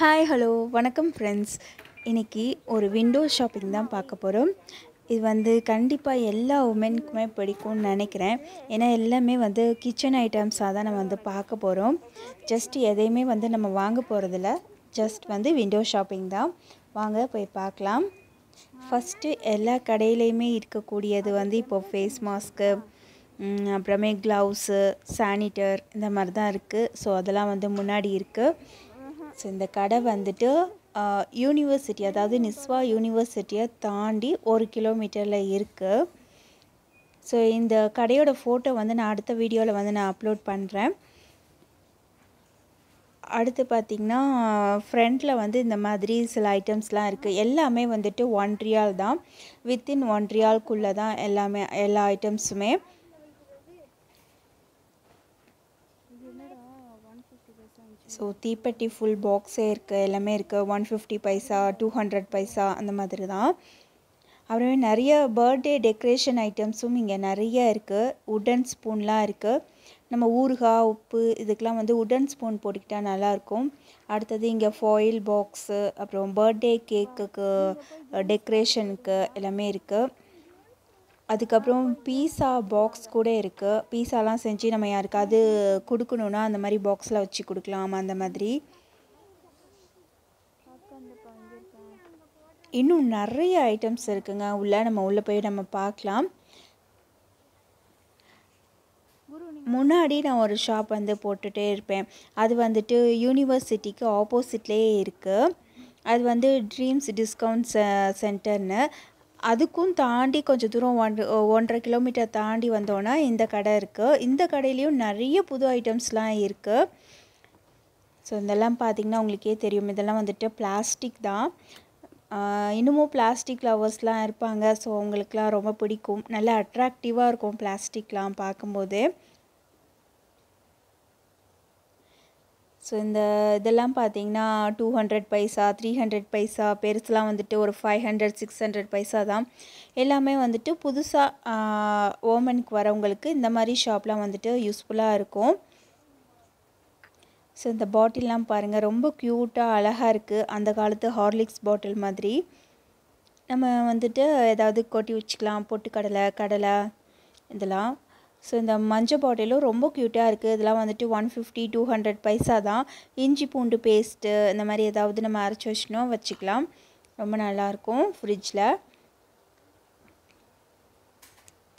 hi hello வணக்கம் friends இன்றைக்கி ஒரு விண்டோ ஷாப்பிங் தான் பார்க்க போகிறோம் இது வந்து கண்டிப்பாக எல்லா உமென்க்குமே பிடிக்கும்னு நினைக்கிறேன் ஏன்னா எல்லாமே வந்து கிச்சன் ஐட்டம்ஸாக தான் நம்ம வந்து பார்க்க போகிறோம் ஜஸ்ட் எதையுமே வந்து நம்ம வாங்க போகிறதில்ல ஜஸ்ட் வந்து விண்டோ ஷாப்பிங் தான் வாங்க போய் பார்க்கலாம் ஃபஸ்ட்டு எல்லா கடையிலையுமே இருக்கக்கூடியது வந்து இப்போது ஃபேஸ் மாஸ்க்கு அப்புறமே க்ளவுஸு சானிட்டர் இந்த மாதிரி தான் இருக்குது ஸோ அதெல்லாம் வந்து முன்னாடி இருக்குது ஸோ இந்த கடை வந்துட்டு யூனிவர்சிட்டி அதாவது நிஸ்வா யூனிவர்சிட்டியை தாண்டி ஒரு கிலோமீட்டரில் இருக்குது ஸோ இந்த கடையோட ஃபோட்டோ வந்து நான் அடுத்த வீடியோவில் வந்து நான் அப்லோட் பண்ணுறேன் அடுத்து பார்த்திங்கன்னா ஃப்ரண்ட்டில் வந்து இந்த மாதிரி சில ஐட்டம்ஸ்லாம் இருக்குது எல்லாமே வந்துட்டு ஒன்றியால் தான் வித்தின் ஒன் தான் எல்லாமே எல்லா ஐட்டம்ஸுமே ஸோ தீப்பெட்டி ஃபுல் பாக்ஸே இருக்குது எல்லாமே இருக்குது one fifty paisa two hundred paisa அந்த மாதிரி தான் அப்புறமே நிறைய பர்த்டே டெக்ரேஷன் ஐட்டம்ஸும் இங்கே நிறைய இருக்குது உடன் ஸ்பூன்லாம் இருக்குது நம்ம ஊறுகாய் உப்பு இதுக்கெலாம் வந்து உடன் ஸ்பூன் போட்டுக்கிட்டால் நல்லாயிருக்கும் அடுத்தது இங்கே ஃபாயில் பாக்ஸு அப்புறம் பர்த்டே கேக்குக்கு டெக்ரேஷனுக்கு எல்லாமே இருக்குது அதுக்கப்புறம் பீஸா பாக்ஸ் கூட இருக்குது பீஸாலாம் செஞ்சு நம்ம யாருக்காவது கொடுக்கணுன்னா அந்த மாதிரி பாக்ஸில் வச்சு கொடுக்கலாம் அந்த மாதிரி இன்னும் நிறைய ஐட்டம்ஸ் இருக்குங்க உள்ளே நம்ம உள்ளே போய் நம்ம பார்க்கலாம் முன்னாடி நான் ஒரு ஷாப் வந்து போட்டுகிட்டே இருப்பேன் அது வந்துட்டு யூனிவர்சிட்டிக்கு ஆப்போசிட்லேயே இருக்குது அது வந்து ட்ரீம்ஸ் டிஸ்கவுண்ட் சென்டர்னு அதுக்கும் தாண்டி கொஞ்சம் தூரம் ஒன் ஒன்றரை கிலோமீட்டர் தாண்டி வந்தோன்னா இந்த கடை இருக்குது இந்த கடையிலையும் நிறைய புது ஐட்டம்ஸ்லாம் இருக்குது ஸோ இதெல்லாம் பார்த்திங்கன்னா உங்களுக்கே தெரியும் இதெல்லாம் வந்துட்டு பிளாஸ்டிக் தான் இன்னமும் பிளாஸ்டிக் லவர்ஸ்லாம் இருப்பாங்க ஸோ அவங்களுக்குலாம் ரொம்ப பிடிக்கும் நல்லா அட்ராக்டிவாக இருக்கும் பிளாஸ்டிக்லாம் பார்க்கும்போது ஸோ இந்த இதெல்லாம் பார்த்தீங்கன்னா two hundred paisa three hundred paisa பெருசுலாம் வந்துட்டு ஒரு five hundred six hundred paisa தான் எல்லாமே வந்துட்டு புதுசாக ஓமனுக்கு வரவங்களுக்கு இந்த மாதிரி ஷாப்லாம் வந்துட்டு யூஸ்ஃபுல்லாக இருக்கும் ஸோ இந்த பாட்டில்லாம் பாருங்கள் ரொம்ப க்யூட்டாக அழகாக இருக்குது அந்த காலத்து ஹார்லிக்ஸ் பாட்டில் மாதிரி நம்ம வந்துட்டு ஏதாவது கொட்டி வச்சுக்கலாம் பொட்டுக்கடலை கடலை இதெல்லாம் ஸோ இந்த மஞ்சள் பாட்டிலும் ரொம்ப க்யூட்டாக இருக்குது இதெல்லாம் வந்துட்டு one fifty two hundred paisa தான் இஞ்சி பூண்டு பேஸ்ட்டு இந்த மாதிரி ஏதாவது நம்ம அரைச்சி வச்சினோம் வச்சுக்கலாம் ரொம்ப நல்லாயிருக்கும் ஃப்ரிட்ஜில்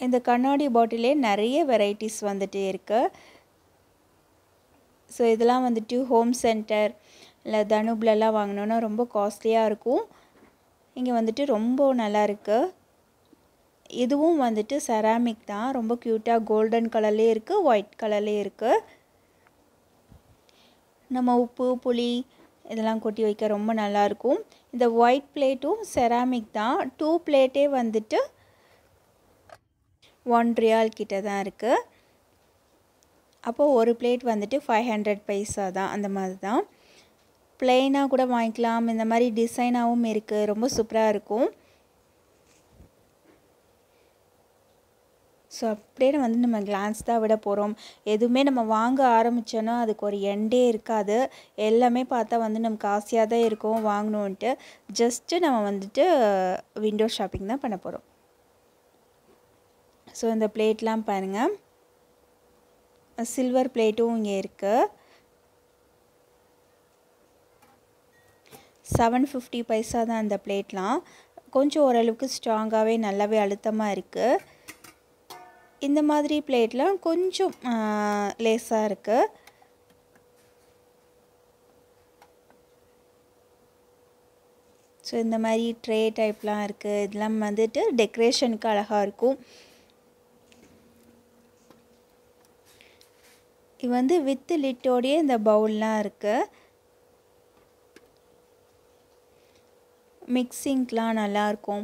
இந்த கண்ணாடி பாட்டிலே நிறைய வெரைட்டிஸ் வந்துட்டு இருக்குது ஸோ இதெல்லாம் வந்துட்டு ஹோம் சென்டர் இல்லை தனுப்லலாம் வாங்கினோன்னா ரொம்ப காஸ்ட்லியாக இருக்கும் இங்கே வந்துட்டு ரொம்ப நல்லா இருக்குது இதுவும் வந்துட்டு செராமிக் தான் ரொம்ப க்யூட்டாக கோல்டன் கலர்லேயே இருக்குது ஒயிட் கலர்லேயே இருக்குது நம்ம உப்பு புளி இதெல்லாம் கொட்டி வைக்க ரொம்ப நல்லாயிருக்கும் இந்த ஒயிட் பிளேட்டும் செராமிக் தான் டூ பிளேட்டே வந்துட்டு ஒன் ரியால் கிட்ட தான் இருக்குது அப்போது ஒரு பிளேட் வந்துட்டு ஃபைவ் ஹண்ட்ரட் பைசா தான் அந்த மாதிரி தான் பிளெயினாக கூட வாங்கிக்கலாம் இந்த மாதிரி டிசைனாகவும் இருக்குது ரொம்ப சூப்பராக இருக்கும் ஸோ அப்படியே வந்து நம்ம கிளான்ஸ் தான் விட போகிறோம் எதுவுமே நம்ம வாங்க ஆரம்பித்தோன்னா அதுக்கு ஒரு எண்டே இருக்காது எல்லாமே பார்த்தா வந்து நமக்கு ஆசையாக தான் இருக்கும் வாங்கணுன்ட்டு ஜஸ்ட்டு நம்ம வந்துட்டு விண்டோ ஷாப்பிங் தான் பண்ண போகிறோம் ஸோ இந்த பிளேட்லாம் பாருங்கள் சில்வர் பிளேட்டும் இங்கே இருக்குது செவன் ஃபிஃப்டி பைசா தான் அந்த பிளேட்லாம் கொஞ்சம் ஓரளவுக்கு ஸ்ட்ராங்காகவே நல்லாவே அழுத்தமாக இருக்குது இந்த மாதிரி பிளேட்லாம் கொஞ்சம் லேஸாக இருக்குது ஸோ இந்த மாதிரி ட்ரே டைப்லாம் இருக்குது இதெல்லாம் வந்துட்டு டெக்கரேஷனுக்கு அழகாக இருக்கும் இது வந்து வித்து லிட்டோடைய இந்த பவுல்லாம் இருக்குது மிக்சிங்கெலாம் நல்லாயிருக்கும்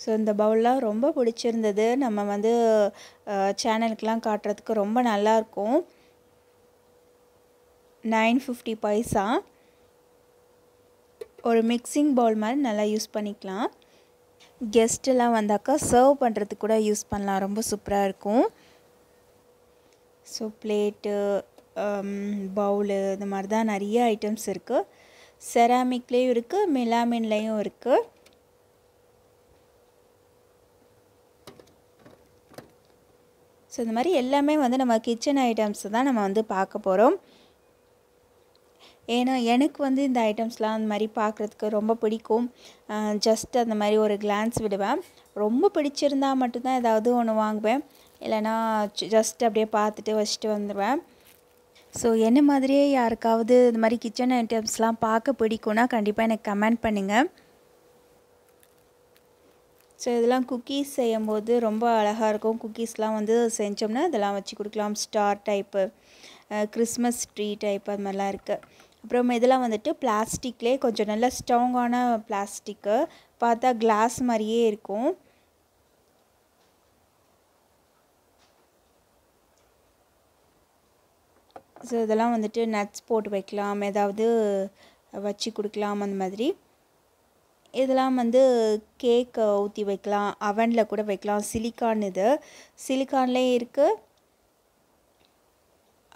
ஸோ இந்த பவுல்லாம் ரொம்ப பிடிச்சிருந்தது நம்ம வந்து சேனலுக்கெலாம் காட்டுறதுக்கு ரொம்ப நல்லாயிருக்கும் நைன் ஃபிஃப்டி பைசா ஒரு மிக்சிங் பவுல் மாதிரி நல்லா யூஸ் பண்ணிக்கலாம் கெஸ்டெல்லாம் வந்தாக்கா சர்வ் பண்ணுறதுக்கு கூட யூஸ் பண்ணலாம் ரொம்ப சூப்பராக இருக்கும் ஸோ பிளேட்டு பவுலு இந்த மாதிரி தான் நிறைய ஐட்டம்ஸ் இருக்குது செராமிக்லேயும் இருக்குது மெலாமின்லேயும் இருக்குது ஸோ இந்த மாதிரி எல்லாமே வந்து நம்ம கிச்சன் ஐட்டம்ஸ் தான் நம்ம வந்து பார்க்க போகிறோம் ஏன்னா எனக்கு வந்து இந்த ஐட்டம்ஸ்லாம் அந்த மாதிரி பார்க்குறதுக்கு ரொம்ப பிடிக்கும் ஜஸ்ட் அந்த மாதிரி ஒரு கிளான்ஸ் விடுவேன் ரொம்ப பிடிச்சிருந்தா மட்டும்தான் ஏதாவது ஒன்று வாங்குவேன் இல்லைனா ஜஸ்ட் அப்படியே பார்த்துட்டு வச்சுட்டு வந்துடுவேன் ஸோ என்ன மாதிரியே யாருக்காவது இந்த மாதிரி கிச்சன் ஐட்டம்ஸ்லாம் பார்க்க பிடிக்கும்னா கண்டிப்பாக எனக்கு கமெண்ட் பண்ணுங்கள் ஸோ இதெல்லாம் குக்கீஸ் செய்யும் போது ரொம்ப அழகாக இருக்கும் குக்கீஸ்லாம் வந்து செஞ்சோம்னா இதெல்லாம் வச்சு கொடுக்கலாம் star type Christmas tree type அது மாதிரிலாம் இருக்குது அப்புறம் இதெல்லாம் வந்துட்டு பிளாஸ்டிக்லேயே கொஞ்சம் நல்ல ஸ்ட்ராங்கான பிளாஸ்டிக்கு பார்த்தா கிளாஸ் மாதிரியே இருக்கும் ஸோ இதெல்லாம் வந்துட்டு நட்ஸ் போட்டு வைக்கலாம் ஏதாவது வச்சு கொடுக்கலாம் அந்த மாதிரி இதெல்லாம் வந்து கேக் ஊற்றி வைக்கலாம் அவனில் கூட வைக்கலாம் சிலிக்கான் இது சிலிக்கான்லேயும் இருக்குது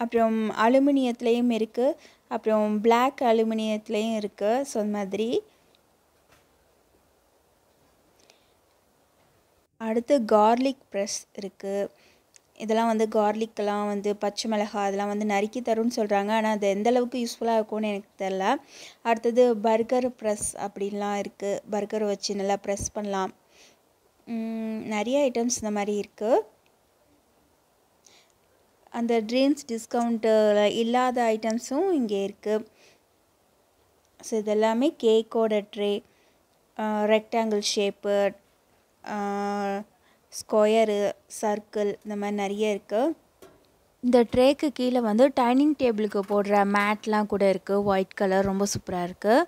அப்புறம் அலுமினியத்துலேயும் இருக்குது அப்புறம் பிளாக் அலுமினியத்துலேயும் இருக்குது ஸோ அந்த மாதிரி அடுத்து கார்லிக் ப்ரெஸ் இருக்குது இதெல்லாம் வந்து கார்லிக்கெல்லாம் வந்து பச்சை மிளகா அதெல்லாம் வந்து நறுக்கி தரும்னு சொல்கிறாங்க ஆனால் அது எந்தளவுக்கு யூஸ்ஃபுல்லாக இருக்கும்னு எனக்கு தெரில அடுத்தது பர்கர் ப்ரெஸ் அப்படின்லாம் இருக்குது பர்கர் வச்சு நல்லா ப்ரெஸ் பண்ணலாம் நிறைய ஐட்டம்ஸ் இந்த மாதிரி இருக்குது அந்த ட்ரீம்ஸ் டிஸ்கவுண்ட்டில் இல்லாத ஐட்டம்ஸும் இங்கே இருக்குது ஸோ இதெல்லாமே கேக்கோட tray rectangle shape square circle இந்த மாதிரி நிறைய இருக்குது இந்த ட்ரேக்கு கீழே வந்து டைனிங் டேபிளுக்கு போடுற மேட்லாம் கூட இருக்குது ஒயிட் கலர் ரொம்ப சூப்பராக இருக்குது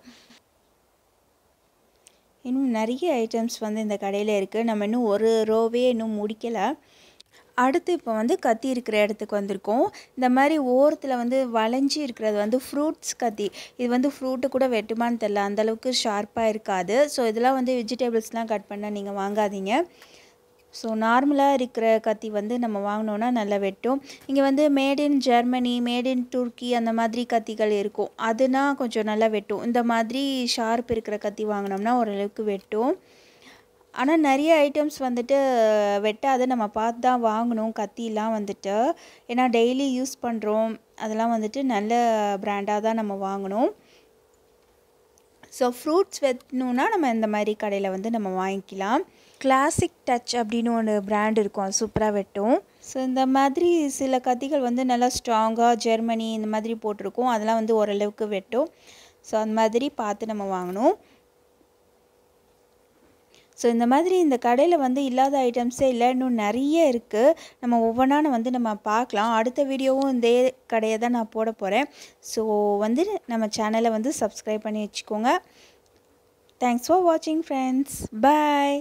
இன்னும் நிறைய ஐட்டம்ஸ் வந்து இந்த கடையில் இருக்குது நம்ம இன்னும் ஒரு ரோவே இன்னும் முடிக்கலை அடுத்து இப்போ வந்து கத்தி இருக்கிற இடத்துக்கு வந்திருக்கோம் இந்த மாதிரி ஓரத்தில் வந்து வளைஞ்சி இருக்கிறது வந்து ஃப்ரூட்ஸ் கத்தி இது வந்து ஃப்ரூட்டு கூட வெட்டுமான்னு தெரில அந்தளவுக்கு ஷார்ப்பாக இருக்காது ஸோ இதெல்லாம் வந்து வெஜிடபிள்ஸ்லாம் கட் பண்ணால் நீங்கள் வாங்காதீங்க ஸோ நார்மலாக இருக்கிற கத்தி வந்து நம்ம வாங்கினோன்னா நல்லா வெட்டும் இங்கே வந்து made in Germany made in Turkey அந்த மாதிரி கத்திகள் இருக்கும் அதுனா கொஞ்சம் நல்லா வெட்டும் இந்த மாதிரி ஷார்ப் இருக்கிற கத்தி வாங்கினோம்னா ஓரளவுக்கு வெட்டும் ஆனால் நிறைய ஐட்டம்ஸ் வந்துட்டு வெட்டாத நம்ம பார்த்து தான் வாங்கணும் கத்திலாம் வந்துட்டு ஏன்னா டெய்லி யூஸ் பண்ணுறோம் அதெல்லாம் வந்துட்டு நல்ல ப்ராண்டாக தான் நம்ம வாங்கணும் ஸோ ஃப்ரூட்ஸ் வெட்டணுன்னா நம்ம இந்த மாதிரி கடையில் வந்து நம்ம வாங்கிக்கலாம் கிளாசிக் டச் அப்படின்னு ஒன்று பிராண்ட் இருக்கும் அது சூப்பராக வெட்டும் ஸோ இந்த மாதிரி சில கத்திகள் வந்து நல்லா ஸ்ட்ராங்காக ஜெர்மனி இந்த மாதிரி போட்டிருக்கும் அதெல்லாம் வந்து ஓரளவுக்கு வெட்டும் ஸோ அந்த மாதிரி பார்த்து நம்ம வாங்கணும் ஸோ இந்த மாதிரி இந்த கடையில் வந்து இல்லாத ஐட்டம்ஸே இல்லை இன்னும் நிறைய இருக்குது நம்ம ஒவ்வொன்றான வந்து நம்ம பார்க்கலாம் அடுத்த வீடியோவும் இதே கடையை தான் நான் போட போகிறேன் ஸோ வந்து நம்ம சேனலை வந்து சப்ஸ்கிரைப் பண்ணி வச்சுக்கோங்க தேங்க்ஸ் ஃபார் வாட்சிங் ஃப்ரெண்ட்ஸ் பாய்